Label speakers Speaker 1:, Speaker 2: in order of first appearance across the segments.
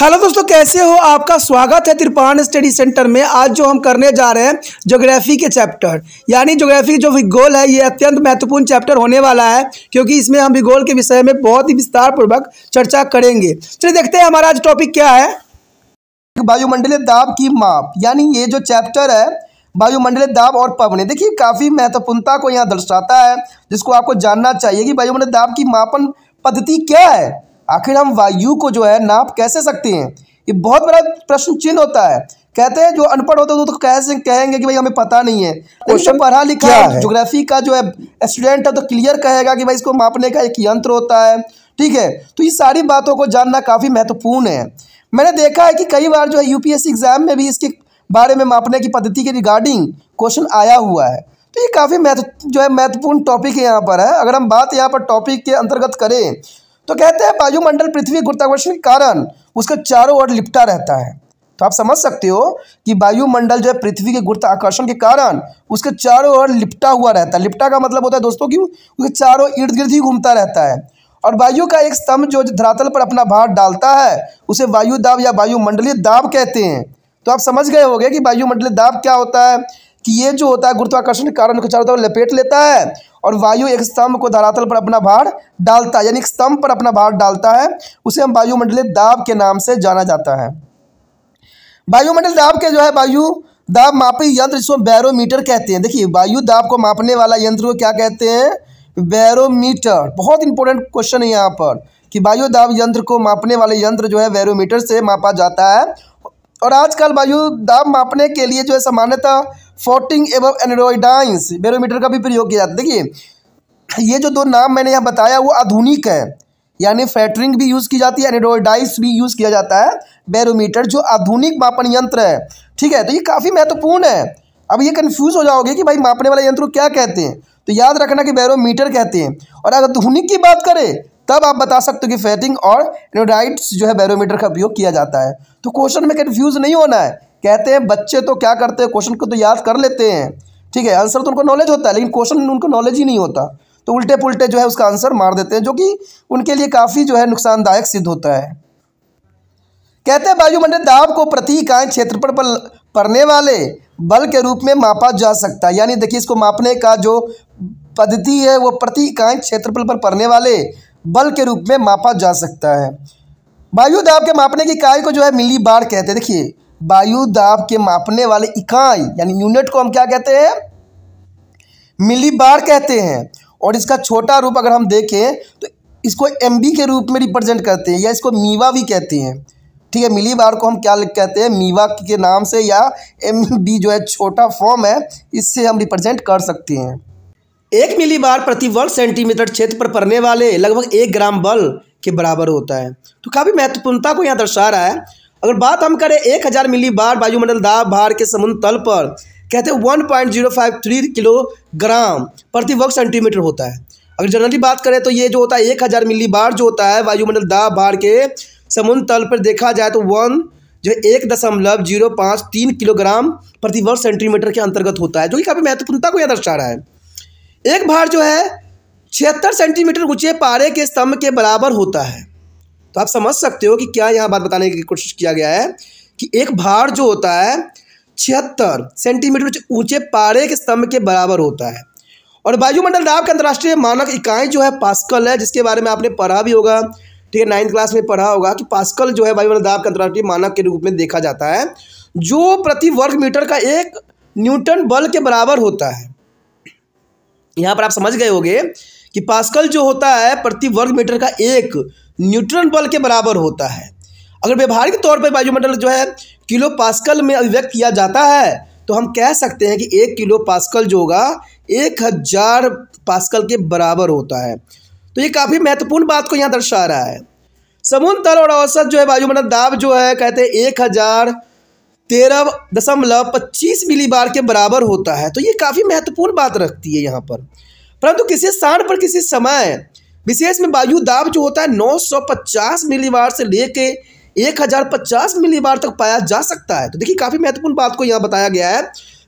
Speaker 1: hello दोस्तों कैसे हो आपका स्वागत है तिरपान स्टडी सेंटर में आज जो हम करने जा रहे हैं ज्योग्राफी के चैप्टर यानी ज्योग्राफी जो भूगोल है ये अत्यंत महत्वपूर्ण चैप्टर होने वाला है क्योंकि इसमें हम भूगोल के विषय में बहुत ही विस्तार पूर्वक चर्चा करेंगे चलिए देखते हैं हमारा आज टॉपिक क्या है वायुमंडलीय दाब की माप यानी ये जो चैप्टर है वायुमंडलीय दाब और पवने देखिए काफ़ी महत्वपूर्णता को यहाँ दर्शाता है जिसको आपको जानना चाहिए कि वायुमंडल दाब की मापन पद्धति क्या है आखिर हम वायु को जो है नाप कैसे सकते हैं ये बहुत बड़ा प्रश्न चिन्ह होता है कहते हैं जो अनपढ़ होते हैं तो कैसे कहेंगे कि भाई हमें पता नहीं है क्वेश्चन पढ़ा लिखा है ज्योग्राफी का जो है स्टूडेंट है तो क्लियर कहेगा कि भाई इसको मापने का एक यंत्र होता है ठीक है तो ये सारी बातों को जानना काफ़ी महत्वपूर्ण है मैंने देखा है कि कई बार जो है यूपीएससी एग्जाम में भी इसके बारे में मापने की पद्धति के रिगार्डिंग क्वेश्चन आया हुआ है तो ये काफ़ी महत्व जो है महत्वपूर्ण टॉपिक है यहाँ पर है अगर हम बात यहाँ पर टॉपिक के अंतर्गत करें तो कहते हैं वायुमंडल पृथ्वी गुरुत्वाकर्षण के कारण उसके चारों ओर लिपटा रहता है तो आप समझ सकते हो कि वायुमंडल जो है पृथ्वी के गुरुत्वाकर्षण के कारण उसके चारों ओर लिपटा हुआ रहता है लिपटा का मतलब होता है दोस्तों कि उसके चारों इर्द गिर्द ही घूमता रहता है और वायु का एक स्तंभ जो धरातल पर अपना भार डालता है उसे वायु दाब या वायुमंडलीय दाब कहते हैं तो आप समझ गए होगे कि वायुमंडलीय दाब क्या होता है कि ये जो होता है गुरुत्वाकर्षण के कारण चारों तरफ लपेट लेता है और वायु एक स्तंभ को धरातल पर अपना भार डालता है यानी स्तंभ पर अपना भार डालता है उसे हम वायुमंडलीय दाब के नाम से जाना जाता है वायुमंडल दाब के जो है वायु दाब मापी यंत्र जिसको बैरोमीटर कहते हैं देखिए वायु दाब को मापने वाला यंत्र को क्या कहते हैं बैरोमीटर बहुत इंपॉर्टेंट क्वेश्चन है यहाँ पर कि वायु दाब यंत्र को मापने वाले यंत्र जो है बैरोमीटर से मापा जाता है और आजकल वायु दाब मापने के लिए जो है सामान्यतः फोर्टिंग एवं एनरोडाइंस बैरोमीटर का भी प्रयोग किया जाता है देखिए ये जो दो नाम मैंने यहाँ बताया वो आधुनिक है यानी फैटरिंग भी यूज़ की जाती है एनरोडाइस भी यूज़ किया जाता है बैरोमीटर जो आधुनिक मापन यंत्र है ठीक है तो ये काफ़ी महत्वपूर्ण है अब ये कन्फ्यूज़ हो जाओगे कि भाई मापने वाला यंत्र क्या कहते हैं तो याद रखना कि बैरोमीटर कहते हैं और अगर आधुनिक की बात करें तब आप बता सकते हो कि फैटिंग और एनोडाइट्स जो है बैरोमीटर का उपयोग किया जाता है तो क्वेश्चन में कन्फ्यूज़ नहीं होना है कहते हैं बच्चे तो क्या करते हैं क्वेश्चन को तो याद कर लेते हैं ठीक है आंसर तो उनको नॉलेज होता है लेकिन क्वेश्चन उनको नॉलेज ही नहीं होता तो उल्टे पुल्टे जो है उसका आंसर मार देते हैं जो कि उनके लिए काफ़ी जो है नुकसानदायक सिद्ध होता है कहते हैं वायुमंडल दाब को प्रति इकाई क्षेत्रफल पर पड़ने वाले बल के रूप में मापा जा सकता है यानी देखिए इसको मापने का जो पद्धति है वो प्रति इकाई क्षेत्रफल पर पड़ने वाले बल के रूप में मापा जा सकता है वायु दाब के मापने की इकाई को जो है मिली बाढ़ कहते हैं देखिए वायु दाब के मापने वाले इकाई यानी यूनिट को हम क्या कहते हैं मिली बार कहते हैं और इसका छोटा रूप अगर हम देखें तो इसको एम के रूप में रिप्रेजेंट करते हैं या इसको मीवा भी कहते हैं ठीक है मिली बार को हम क्या कहते हैं मीवा के नाम से या एम बी जो है छोटा फॉर्म है इससे हम रिप्रेजेंट कर सकते हैं एक मिली बार प्रति वर्ग सेंटीमीटर क्षेत्र पर पड़ने वाले लगभग एक ग्राम बल के बराबर होता है तो काफ़ी महत्वपूर्णता को यहाँ दर्शा रहा है अगर बात हम करें एक हज़ार मिली बार वायुमंडल दाब भार के समुद्र तल पर कहते हैं one point zero five three kilogram प्रति वर्ग सेंटीमीटर होता है अगर जनरली बात करें तो ये जो होता है एक हज़ार मिली बार जो होता है वायुमंडल दाब भार के समुद्र तल पर देखा जाए तो वन जो एक दशमलव जीरो पाँच तीन किलोग्राम प्रति वर्ग सेंटीमीटर के अंतर्गत होता है जो कि काफ़ी महत्वपूर्णता को यह दर्शा रहा है एक भार जो है छिहत्तर सेंटीमीटर ऊंचे पारे के स्तंभ के बराबर होता है तो आप समझ सकते हो कि क्या यहाँ बात बताने की कोशिश किया गया है कि एक भार जो होता है छिहत्तर सेंटीमीटर ऊंचे पारे के स्तंभ के बराबर होता है और वायुमंडल दाब के अंतर्राष्ट्रीय मानक इकाई जो है पास्कल है जिसके बारे में आपने पढ़ा भी होगा ठीक है नाइन्थ क्लास में पढ़ा होगा कि पास्कल जो है वायुमंडल दाब के अंतर्राष्ट्रीय मानक के रूप में देखा जाता है जो प्रति वर्ग मीटर का एक न्यूटन बल के बराबर होता है यहाँ पर आप समझ गए होगे कि पास्कल जो होता है प्रति वर्ग मीटर का एक न्यूट्रन बल के बराबर होता है अगर व्यवहारिक तौर पर वायुमंडल जो है किलो पास्कल में अभिव्यक्त किया जाता है तो हम कह सकते हैं कि एक किलो पास्कल जो होगा एक हजार पास्कल के बराबर होता है तो ये काफ़ी महत्वपूर्ण बात को यहाँ दर्शा रहा है समुद्र तल और औसत जो है वायुमंडल दाब जो है कहते हैं एक हजार तेरह दशमलव पच्चीस मिली बार के बराबर होता है तो ये काफ़ी महत्वपूर्ण बात रखती है यहाँ पर परंतु किसी स्थान पर किसी समय विशेष में वायु दाब जो होता है 950 मिलीवार से लेके 1050 मिलीवार तक पाया जा सकता है तो देखिए काफ़ी महत्वपूर्ण बात को यहाँ बताया गया है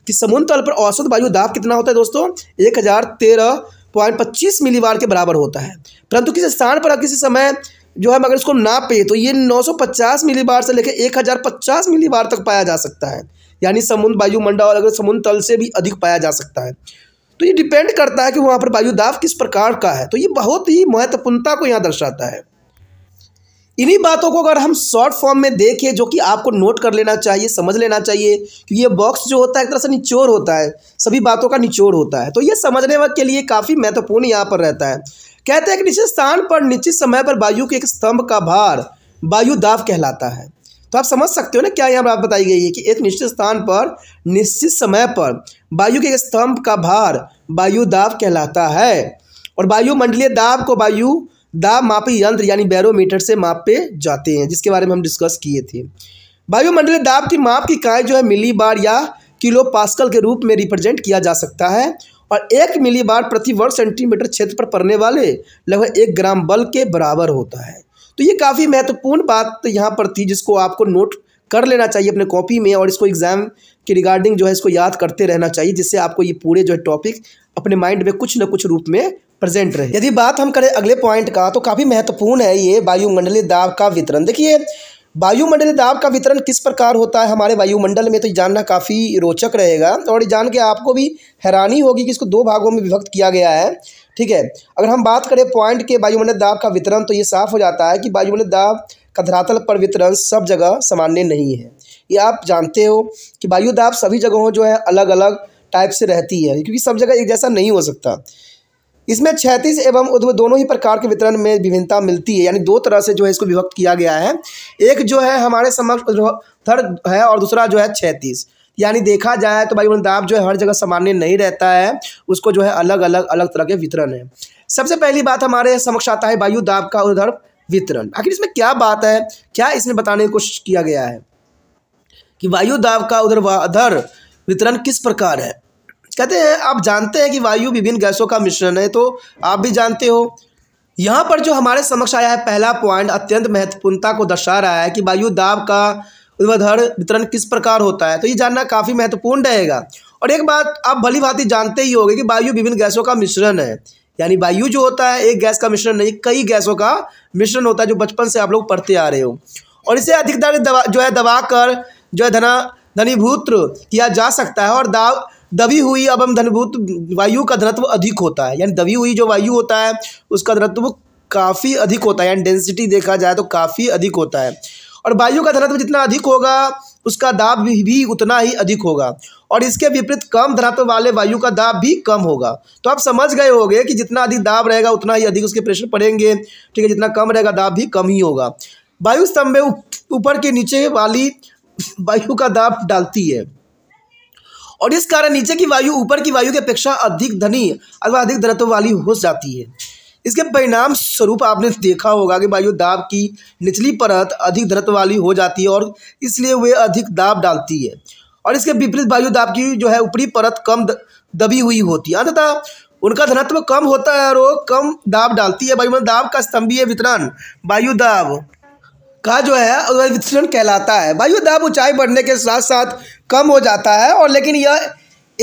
Speaker 1: कि समुद्र तल पर औसत वायु दाब कितना होता है दोस्तों एक हज़ार तेरह पॉइंट पच्चीस मिलीवार के बराबर होता है परंतु किसी स्थान पर किसी समय जो है अगर इसको ना पे तो ये 950 मिलीबार से लेकर 1050 मिलीबार तक पाया जा सकता है यानी समुद्र वायुमंडल अगर समुद्र तल से भी अधिक पाया जा सकता है तो ये डिपेंड करता है कि वहाँ पर वायुदाब किस प्रकार का है तो ये बहुत ही महत्वपूर्णता को यहाँ दर्शाता है इन्हीं बातों को अगर हम शॉर्ट फॉर्म में देखें जो कि आपको नोट कर लेना चाहिए समझ लेना चाहिए कि ये बॉक्स जो होता है एक तरह से निचोर होता है सभी बातों का निचोर होता है तो ये समझने के लिए काफ़ी महत्वपूर्ण यहाँ पर रहता है कहते हैं कि निश्चित स्थान पर निश्चित समय पर वायु के एक स्तंभ का भार वायुदाब कहलाता है तो आप समझ सकते हो ना क्या यहाँ बात बताई गई है कि एक निश्चित स्थान पर निश्चित समय पर वायु के स्तंभ का भार वायु दाब कहलाता है और वायुमंडलीय दाब को वायु दाब मापी यंत्र यानी बैरोमीटर से मापे जाते हैं जिसके बारे में हम डिस्कस किए थे वायुमंडलीय दाब की माप की इकाई जो है मिली बार या किलो पास्कल के रूप में रिप्रेजेंट किया जा सकता है और एक मिली बार प्रति वर्ग सेंटीमीटर क्षेत्र पर पड़ने वाले लगभग एक ग्राम बल के बराबर होता है तो ये काफ़ी महत्वपूर्ण बात यहाँ पर थी जिसको आपको नोट कर लेना चाहिए अपने कॉपी में और इसको एग्ज़ाम के रिगार्डिंग जो है इसको याद करते रहना चाहिए जिससे आपको ये पूरे जो है टॉपिक अपने माइंड में कुछ ना कुछ रूप में प्रेजेंट रहे यदि बात हम करें अगले पॉइंट का तो काफ़ी महत्वपूर्ण है ये वायुमंडलीय दाब का वितरण देखिए वायुमंडलीय दाब का वितरण किस प्रकार होता है हमारे वायुमंडल में तो जानना काफ़ी रोचक रहेगा और जान के आपको भी हैरानी होगी कि इसको दो भागों में विभक्त किया गया है ठीक है अगर हम बात करें पॉइंट के वायुमंडल दाब का वितरण तो ये साफ हो जाता है कि वायुमंडल दाब का धरातल पर वितरण सब जगह सामान्य नहीं है ये आप जानते हो कि वायु दाब सभी जगहों जो है अलग अलग टाइप से रहती है क्योंकि सब जगह एक जैसा नहीं हो सकता इसमें छैतीस एवं उद्भव दोनों ही प्रकार के वितरण में विभिन्नता मिलती है यानी दो तरह से जो है इसको विभक्त किया गया है एक जो है हमारे समक्ष उद्भर है और दूसरा जो है छैतीस यानी देखा जाए तो भाई बहन जो है हर जगह सामान्य नहीं रहता है उसको जो है अलग अलग अलग तरह के वितरण है सबसे पहली बात हमारे समक्ष आता है वायु दाब का उधर वितरण आखिर इसमें क्या बात है क्या इसमें बताने की कोशिश किया गया है कि वायु दाब का उधर उधर वितरण किस प्रकार है कहते हैं आप जानते हैं कि वायु विभिन्न गैसों का मिश्रण है तो आप भी जानते हो यहाँ पर जो हमारे समक्ष आया है पहला पॉइंट अत्यंत महत्वपूर्णता को दर्शा रहा है कि वायु दाब का उद्वधर वितरण किस प्रकार होता है तो ये जानना काफ़ी महत्वपूर्ण रहेगा और एक बात आप भली भांति जानते ही होंगे कि वायु विभिन्न गैसों का मिश्रण है यानी वायु जो होता है एक गैस का मिश्रण नहीं कई गैसों का मिश्रण होता है जो बचपन से आप लोग पढ़ते आ रहे हो और इसे अधिकतर दबा जो है दबा कर जो है धना धनीभूत किया जा सकता है और दाव दबी हुई अब हम धनभूत वायु का धनत्व अधिक होता है यानी दबी हुई जो वायु होता है उसका धनत्व काफ़ी अधिक होता है यानी डेंसिटी देखा जाए तो काफ़ी अधिक होता है और वायु का धनात्मक जितना अधिक होगा उसका दाब भी, भी उतना ही अधिक होगा और इसके विपरीत कम धनात्मक वाले वायु का दाब भी कम होगा तो आप समझ गए होंगे कि जितना अधिक दाब रहेगा उतना ही अधिक उसके प्रेशर पड़ेंगे ठीक है जितना कम रहेगा दाब भी कम ही होगा वायु स्तंभ में ऊपर के नीचे वाली वायु का दाब डालती है और इस कारण नीचे की वायु ऊपर की वायु की अपेक्षा अधिक धनी अथवा अधिक धनत्व वाली हो जाती है इसके परिणाम स्वरूप आपने देखा होगा कि वायु दाब की निचली परत अधिक धरत्व वाली हो जाती है और इसलिए वे अधिक दाब डालती है और इसके विपरीत वायु दाब की जो है ऊपरी परत कम दबी हुई होती है अतः उनका धनत्व कम होता है और वो कम दाब डालती है वायुमंडल दाब का स्तंभीय वितरण वायु दाब का जो है वितरण कहलाता है वायु दाब ऊंचाई बढ़ने के साथ साथ कम हो जाता है और लेकिन यह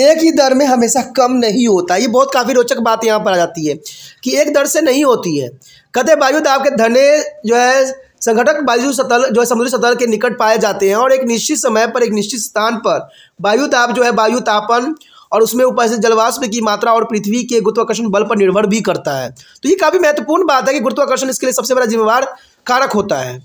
Speaker 1: एक ही दर में हमेशा कम नहीं होता ये बहुत काफ़ी रोचक बात यहाँ पर आ जाती है कि एक दर से नहीं होती है कहते बावजूद आपके धने जो है संगठक वायु सतल जो है समुद्री सतल के निकट पाए जाते हैं और एक निश्चित समय पर एक निश्चित स्थान पर वायु ताप जो है वायु तापन और उसमें उपस्थित जलवाष्प की मात्रा और पृथ्वी के गुरुत्वाकर्षण बल पर निर्भर भी करता है तो ये काफ़ी महत्वपूर्ण बात है कि गुरुत्वाकर्षण इसके लिए सबसे बड़ा जिम्मेवार कारक होता है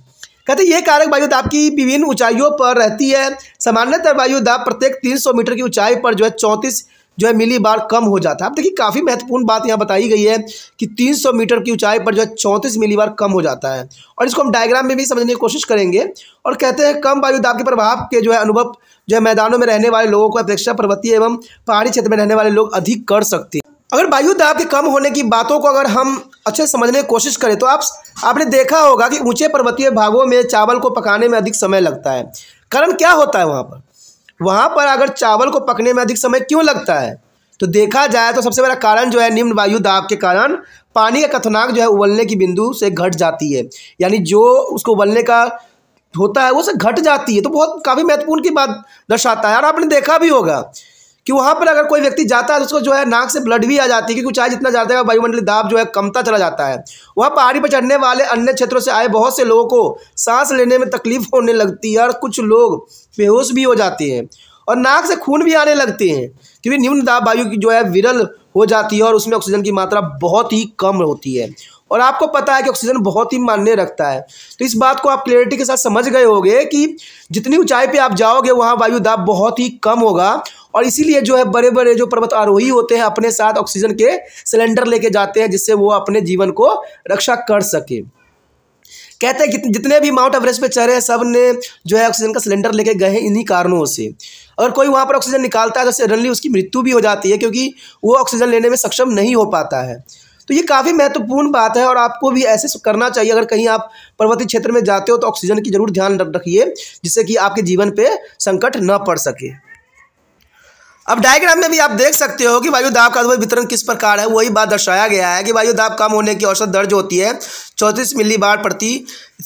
Speaker 1: कहते ये कारक वायुदाब की विभिन्न ऊंचाइयों पर रहती है सामान्यतः वायुदाब प्रत्येक 300 मीटर की ऊंचाई पर जो है चौंतीस जो है मिली बार कम हो जाता है अब देखिए काफ़ी महत्वपूर्ण बात यहाँ बताई गई है कि 300 मीटर की ऊंचाई पर जो है चौंतीस मिली बार कम हो जाता है और इसको हम डायग्राम में भी समझने की कोशिश करेंगे और कहते हैं कम वायुदाब के प्रभाव के जो है अनुभव जो है मैदानों में रहने वाले लोगों को अपेक्षा पर्वतीय एवं पहाड़ी क्षेत्र में रहने वाले लोग अधिक कर सकते हैं अगर वायु दाब के कम होने की बातों को अगर हम अच्छे समझने की कोशिश करें तो आप आपने देखा होगा कि ऊंचे पर्वतीय भागों में चावल को पकाने में अधिक समय लगता है कारण क्या होता है वहाँ पर वहाँ पर अगर चावल को पकने में अधिक समय क्यों लगता है तो देखा जाए तो सबसे बड़ा कारण जो है निम्न वायु दाब के कारण पानी का कथनाक जो है उबलने की बिंदु से घट जाती है यानी जो उसको उबलने का होता है वो से घट जाती है तो बहुत काफ़ी महत्वपूर्ण की बात दर्शाता है और आपने देखा भी होगा कि वहाँ पर अगर कोई व्यक्ति जाता है तो उसको जो है नाक से ब्लड भी आ जाती है क्योंकि चाहे जितना जाता है वायुमंडलीय दाब जो है कमता चला जाता है वहाँ पहाड़ी पर चढ़ने वाले अन्य क्षेत्रों से आए बहुत से लोगों को सांस लेने में तकलीफ होने लगती है और कुछ लोग बेहोश भी हो जाते हैं और नाक से खून भी आने लगते हैं क्योंकि निम्न दाब वायु की जो है विरल हो जाती है और उसमें ऑक्सीजन की मात्रा बहुत ही कम होती है और आपको पता है कि ऑक्सीजन बहुत ही मान्य रखता है तो इस बात को आप क्लियरिटी के साथ समझ गए होगे कि जितनी ऊंचाई पे आप जाओगे वहाँ वायु दाब बहुत ही कम होगा और इसीलिए जो है बड़े बड़े जो पर्वत आरोही होते हैं अपने साथ ऑक्सीजन के सिलेंडर लेके जाते हैं जिससे वो अपने जीवन को रक्षा कर सके कहते हैं कि जितने भी माउंट एवरेस्ट पे चढ़े हैं सब ने जो है ऑक्सीजन का सिलेंडर लेके गए हैं इन्हीं कारणों से अगर कोई वहाँ पर ऑक्सीजन निकालता है तो सडनली उसकी मृत्यु भी हो जाती है क्योंकि वो ऑक्सीजन लेने में सक्षम नहीं हो पाता है तो ये काफ़ी महत्वपूर्ण बात है और आपको भी ऐसे करना चाहिए अगर कहीं आप पर्वतीय क्षेत्र में जाते हो तो ऑक्सीजन की ज़रूर ध्यान रखिए जिससे कि आपके जीवन पर संकट न पड़ सके अब डायग्राम में भी आप देख सकते हो कि वायु दाब का वितरण किस प्रकार है वही बात दर्शाया गया है कि वायु दाब कम होने की औसत दर्ज होती है चौंतीस मिली बार प्रति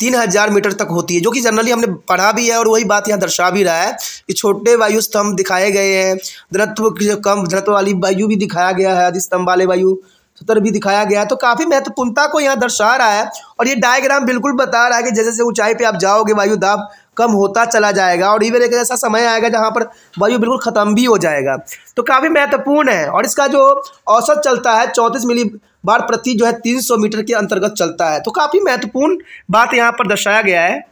Speaker 1: तीन हज़ार मीटर तक होती है जो कि जनरली हमने पढ़ा भी है और वही बात यहाँ दर्शा भी रहा है कि छोटे वायु स्तंभ दिखाए गए हैं धनत्व कम धनत्व वाली वायु भी दिखाया गया है अधिस्तंभ स्तंभ वाले वायु सतर भी दिखाया गया है तो काफ़ी महत्वपूर्णता को यहाँ दर्शा रहा है और ये डायग्राम बिल्कुल बता रहा है कि जैसे जैसे ऊंचाई पर आप जाओगे वायु दाब कम होता चला जाएगा और इवन एक ऐसा समय आएगा जहाँ पर वायु बिल्कुल ख़त्म भी हो जाएगा तो काफ़ी महत्वपूर्ण है और इसका जो औसत चलता है चौंतीस मिली बार प्रति जो है तीन सौ मीटर के अंतर्गत चलता है तो काफ़ी महत्वपूर्ण बात यहाँ पर दर्शाया गया है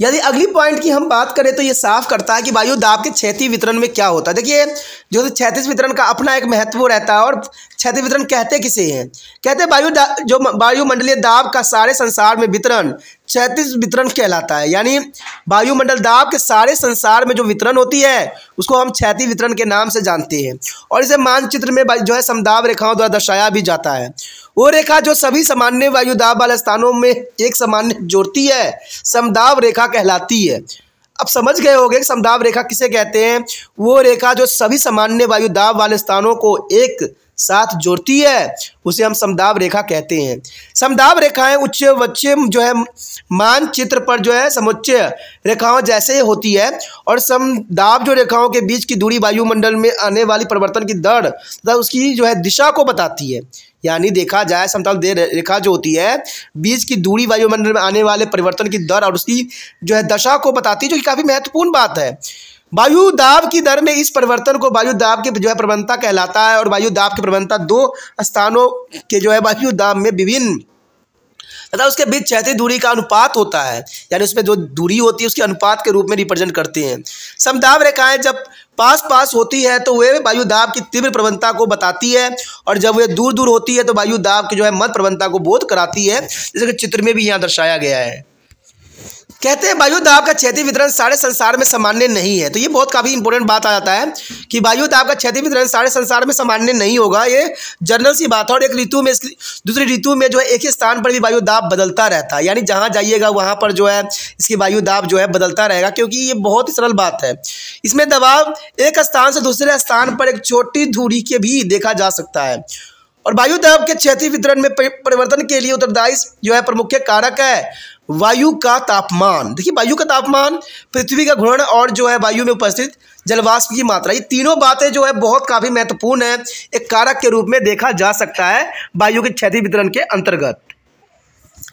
Speaker 1: यदि अगली पॉइंट की हम बात करें तो ये साफ करता है कि वायु दाब के क्षेत्रीय वितरण में क्या होता है देखिए जो क्षैतिज वितरण का अपना एक महत्व रहता है और क्षेत्रीय वितरण कहते किसे हैं कहते वायु जो वायुमंडलीय दाब का सारे संसार में वितरण क्षैतिज वितरण कहलाता है यानी वायुमंडल दाब के सारे संसार में जो वितरण होती है उसको हम क्षैतिज वितरण के नाम से जानते हैं और इसे मानचित्र में जो है समदाब रेखाओं द्वारा दर्शाया भी जाता है वो रेखा जो सभी सामान्य वायुदाब वाले स्थानों में एक सामान्य जोड़ती है समदाब रेखा कहलाती है अब समझ गए होंगे कि समदाब रेखा किसे कहते हैं वो रेखा जो सभी सामान्य दाब वाले स्थानों को एक साथ जोड़ती है उसे हम समदाब रेखा कहते हैं समदाब रेखाएं उच्च उच्च जो है मानचित्र पर जो है समुच्चय रेखाओं जैसे होती है और समदाब जो रेखाओं के बीच की दूरी वायुमंडल में आने वाली परिवर्तन की दर तथा उसकी जो है दिशा को बताती है यानी देखा जाए समतल रेखा जो होती है बीज की दूरी वायुमंडल में आने वाले परिवर्तन की दर और उसकी जो है दशा को बताती है जो कि काफ़ी महत्वपूर्ण बात है वायु दाब की दर में इस परिवर्तन को वायु दाब की जो है प्रबंधता कहलाता है और वायु दाब की प्रबंधता दो स्थानों के जो है वायु दाब में विभिन्न तथा उसके बीच क्षैतिज दूरी का अनुपात होता है यानी उसमें जो दूरी होती है उसके अनुपात के रूप में रिप्रेजेंट करते हैं समदाब रेखाएं जब पास पास होती है तो वे वायु दाब की तीव्र प्रबंधता को बताती है और जब वे दूर दूर होती है तो वायु दाब की जो है मत प्रबंधता को बोध कराती है जैसे कि चित्र में भी यहाँ दर्शाया गया है कहते हैं वायु दाब का क्षति वितरण सारे संसार में सामान्य नहीं है तो ये बहुत काफ़ी इंपॉर्टेंट बात आ जाता है कि वायु दाब का क्षति वितरण सारे संसार में सामान्य नहीं होगा ये जनरल सी बात है और एक ऋतु में दूसरी ऋतु में जो है एक ही स्थान पर भी वायु दाब बदलता रहता है यानी जहाँ जाइएगा वहाँ पर जो है इसकी वायु दाब जो है बदलता रहेगा क्योंकि ये बहुत ही सरल बात है इसमें दबाव एक स्थान से दूसरे स्थान पर एक छोटी धूरी के भी देखा जा सकता है और वायु दाब के क्षति वितरण में परिवर्तन के लिए उत्तरदायी जो है प्रमुख कारक है वायु का तापमान देखिए वायु का तापमान पृथ्वी का घूर्ण और जो है वायु में उपस्थित जलवाष्प की मात्रा ये तीनों बातें जो है बहुत काफ़ी महत्वपूर्ण है एक कारक के रूप में देखा जा सकता है वायु के क्षति वितरण के अंतर्गत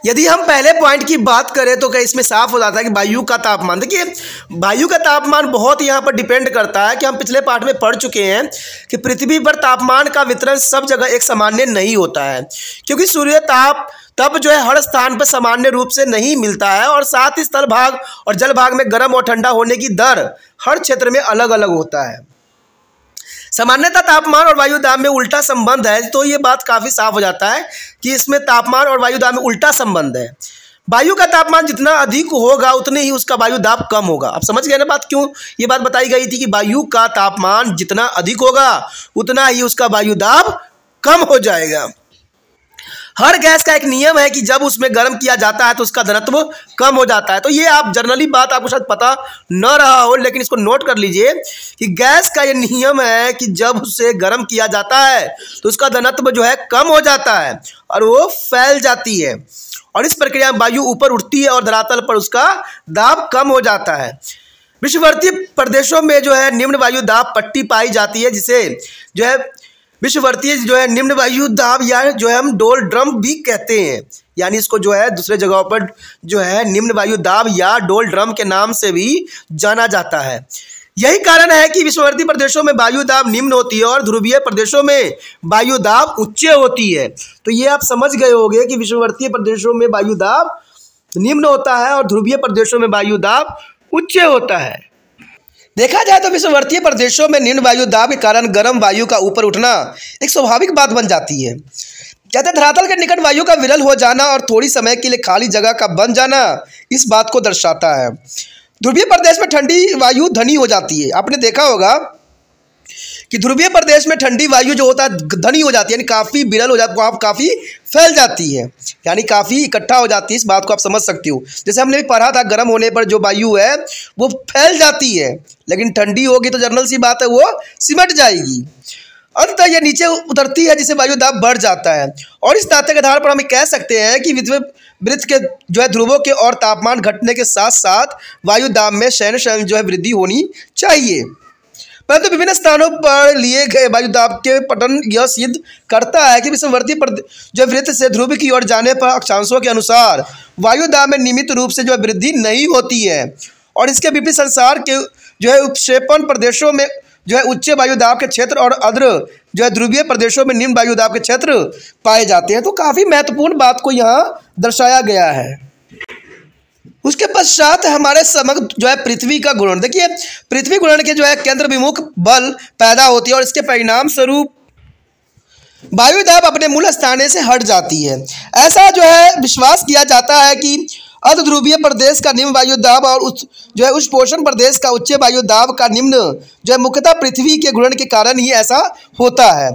Speaker 1: यदि हम पहले पॉइंट की बात करें तो क्या इसमें साफ हो जाता है कि वायु का तापमान देखिए वायु का तापमान बहुत यहाँ पर डिपेंड करता है कि हम पिछले पार्ट में पढ़ चुके हैं कि पृथ्वी पर तापमान का वितरण सब जगह एक सामान्य नहीं होता है क्योंकि सूर्य ताप तब जो है हर स्थान पर सामान्य रूप से नहीं मिलता है और साथ ही स्थल भाग और जल भाग में गर्म और ठंडा होने की दर हर क्षेत्र में अलग अलग होता है सामान्यतः तापमान और वायु दाब में उल्टा संबंध है तो ये बात काफ़ी साफ हो जाता है कि इसमें तापमान और वायु दाब में उल्टा संबंध है वायु का तापमान जितना अधिक होगा उतने ही उसका वायु दाब कम होगा आप समझ गए ना बात क्यों ये बात बताई गई थी कि वायु का तापमान जितना अधिक होगा उतना ही उसका वायु दाब कम हो जाएगा हर गैस का एक नियम है कि जब उसमें गर्म किया जाता है तो उसका धनत्व कम हो जाता है तो ये आप जनरली बात आपको शायद पता न रहा हो लेकिन इसको नोट कर लीजिए कि गैस का ये नियम है कि जब उसे गर्म किया जाता है तो उसका धनत्व जो है कम हो जाता है और वो फैल जाती है और इस प्रक्रिया में वायु ऊपर उठती है और धरातल पर उसका दाब कम हो जाता है विश्ववर्ती प्रदेशों में जो है निम्न वायु दाब पट्टी पाई जाती है जिसे जो है विश्ववर्तीय जो है निम्न वायु दाब या जो है हम डोल ड्रम भी कहते हैं यानी इसको जो है दूसरे जगहों पर जो है निम्न वायु दाब या डोल ड्रम के नाम से भी जाना जाता है यही कारण है कि विश्ववर्ती प्रदेशों में वायु दाब निम्न होती है और ध्रुवीय प्रदेशों में वायु दाब उच्च होती है तो ये आप समझ गए होंगे कि विश्ववर्तीय प्रदेशों में वायु दाब निम्न होता है और ध्रुवीय प्रदेशों में वायु दाब उच्च होता है देखा जाए तो विश्ववर्तीय प्रदेशों में निम्न वायु दाब के कारण गर्म वायु का ऊपर उठना एक स्वाभाविक बात बन जाती है जैसे धरातल के निकट वायु का विरल हो जाना और थोड़ी समय के लिए खाली जगह का बन जाना इस बात को दर्शाता है ध्रुवीय प्रदेश में ठंडी वायु धनी हो जाती है आपने देखा होगा कि ध्रुवीय प्रदेश में ठंडी वायु जो होता है धनी हो जाती है यानी काफ़ी बिरल हो जाती है काफ़ी फैल जाती है यानी काफ़ी इकट्ठा हो जाती है इस बात को आप समझ सकते हो जैसे हमने भी पढ़ा था गर्म होने पर जो वायु है वो फैल जाती है लेकिन ठंडी होगी तो जनरल सी बात है वो सिमट जाएगी अंततः यह नीचे उतरती है जिससे वायु दाब बढ़ जाता है और इस तथ्य के आधार पर हम कह सकते हैं कि वृत्त के जो है ध्रुवों के और तापमान घटने के साथ साथ वायु दाब में शयन शयन जो है वृद्धि होनी चाहिए परंतु विभिन्न स्थानों पर लिए गए वायुदाब के पटन यह सिद्ध करता है कि विषमवर्ती जो वृत्त से ध्रुव की ओर जाने पर अक्षांशों के अनुसार वायुदाब में नियमित रूप से जो वृद्धि नहीं होती है और इसके विपरीत संसार के जो है उपक्षेपण प्रदेशों में जो है उच्च वायुदाब के क्षेत्र और अद्र जो है ध्रुवीय प्रदेशों में निम्न वायुदाब के क्षेत्र पाए जाते हैं तो काफ़ी महत्वपूर्ण बात को यहाँ दर्शाया गया है उसके पश्चात हमारे समग्र जो है पृथ्वी का घूर्णन देखिए पृथ्वी घूर्णन के जो है केंद्र विमुख बल पैदा होती है और इसके परिणाम स्वरूप वायुदाब अपने मूल स्थान से हट जाती है ऐसा जो है विश्वास किया जाता है कि अर्धध्रुवीय प्रदेश का निम्न वायु दाब और उस जो है उस पोषण प्रदेश का उच्च वायु दाब का निम्न जो है मुख्यतः पृथ्वी के घूर्णन के कारण ही ऐसा होता है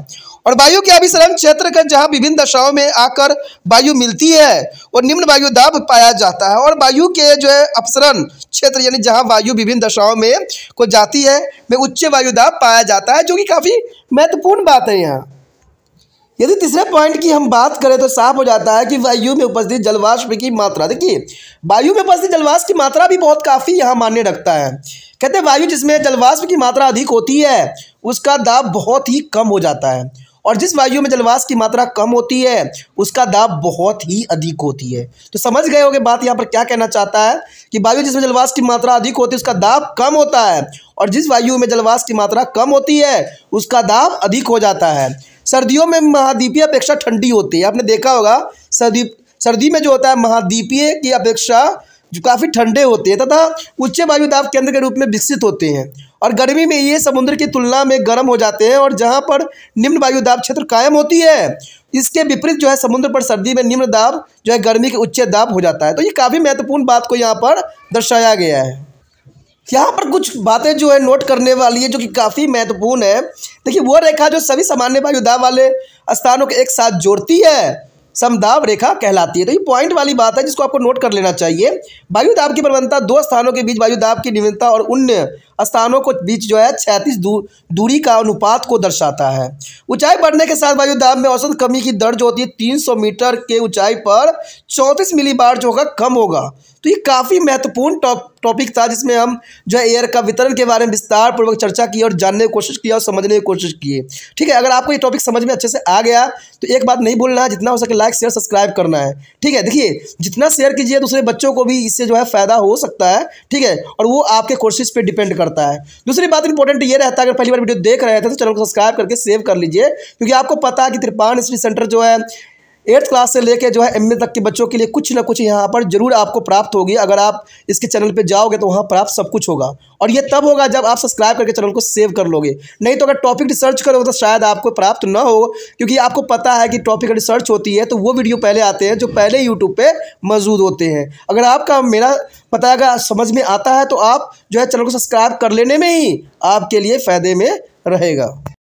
Speaker 1: और वायु के अभिसरण क्षेत्र का जहाँ विभिन्न दशाओं में आकर वायु मिलती है और निम्न वायु दाब पाया जाता है और वायु के जो है अपसरण क्षेत्र यानी जहाँ वायु विभिन्न दशाओं में को जाती है में उच्च वायु दाब पाया जाता है जो कि काफ़ी महत्वपूर्ण बात है यहाँ यदि तीसरे पॉइंट की हम बात करें तो साफ हो जाता है कि वायु में उपस्थित जलवाष्प की मात्रा देखिए वायु में उपस्थित जलवाष्प की मात्रा भी बहुत काफ़ी यहाँ मान्य रखता है कहते हैं वायु जिसमें जलवाष्प की मात्रा अधिक होती है उसका दाब बहुत ही कम हो जाता है और जिस वायु में जलवास की मात्रा कम होती है उसका दाब बहुत ही अधिक होती है तो समझ गए होगे बात यहाँ पर क्या कहना चाहता है कि वायु जिसमें जलवास की मात्रा अधिक होती है उसका दाब कम होता है और जिस वायु में जलवास की मात्रा कम होती है उसका दाब अधिक हो जाता है सर्दियों में महाद्वीपीय अपेक्षा ठंडी होती है आपने देखा होगा सर्दी सर्दी में जो होता है महाद्वीपीय की अपेक्षा जो काफ़ी ठंडे होते हैं तथा उच्च वायु दाब केंद्र के रूप में विकसित होते हैं और गर्मी में ये समुद्र की तुलना में गर्म हो जाते हैं और जहाँ पर निम्न वायु दाब क्षेत्र कायम होती है इसके विपरीत जो है समुद्र पर सर्दी में निम्न दाब जो है गर्मी के उच्च दाब हो जाता है तो ये काफ़ी महत्वपूर्ण बात को यहाँ पर दर्शाया गया है यहाँ पर कुछ बातें जो है नोट करने वाली है जो कि काफ़ी महत्वपूर्ण है देखिए वो रेखा जो सभी सामान्य वायु दाब वाले स्थानों को एक साथ जोड़ती है समदाब रेखा कहलाती है तो ये पॉइंट वाली बात है जिसको आपको नोट कर लेना चाहिए वायु दाब की प्रवणता दो स्थानों के बीच वायु दाब की निविनता और उन स्थानों को बीच जो है छैतीस दू, दूरी का अनुपात को दर्शाता है ऊंचाई बढ़ने के साथ वायु दाब में औसत कमी की दर जो होती है तीन मीटर के ऊंचाई पर 34 मिलीबार जो होगा कम होगा तो ये काफ़ी महत्वपूर्ण टॉपिक था जिसमें हम जो है एयर का वितरण के बारे में विस्तार पूर्वक चर्चा की और जानने की कोशिश की और समझने की कोशिश की ठीक है अगर आपको ये टॉपिक समझ में अच्छे से आ गया तो एक बात नहीं भूलना है जितना हो सके लाइक शेयर सब्सक्राइब करना है ठीक है देखिए जितना शेयर कीजिए दूसरे बच्चों को भी इससे जो है फ़ायदा हो सकता है ठीक है और वो आपके कोर्सेज पर डिपेंड करता है दूसरी बात इंपॉर्टेंट ये रहता है अगर पहली बार वीडियो देख रहे थे तो चैनल को सब्सक्राइब करके सेव कर लीजिए क्योंकि आपको पता है कि त्रिपान स्टडी सेंटर जो है एट्थ क्लास से लेके जो है एम तक के बच्चों के लिए कुछ ना कुछ यहाँ पर जरूर आपको प्राप्त होगी अगर आप इसके चैनल पे जाओगे तो वहाँ प्राप्त सब कुछ होगा और ये तब होगा जब आप सब्सक्राइब करके चैनल को सेव कर लोगे नहीं तो अगर टॉपिक रिसर्च करोगे तो शायद आपको प्राप्त ना हो क्योंकि आपको पता है कि टॉपिक रिसर्च होती है तो वो वीडियो पहले आते हैं जो पहले यूट्यूब पर मौजूद होते हैं अगर आपका मेरा पता अगर समझ में आता है तो आप जो है चैनल को सब्सक्राइब कर लेने में ही आपके लिए फ़ायदे में रहेगा